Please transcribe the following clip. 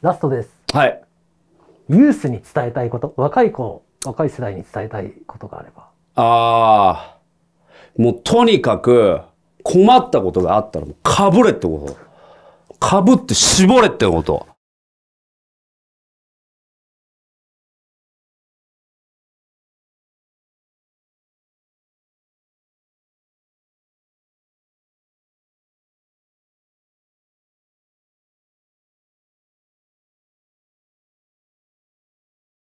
ラストです。はい。ユースに伝えたいこと、若い子、若い世代に伝えたいことがあれば。ああ。もうとにかく困ったことがあったらかぶれってこと。かぶって絞れってこと。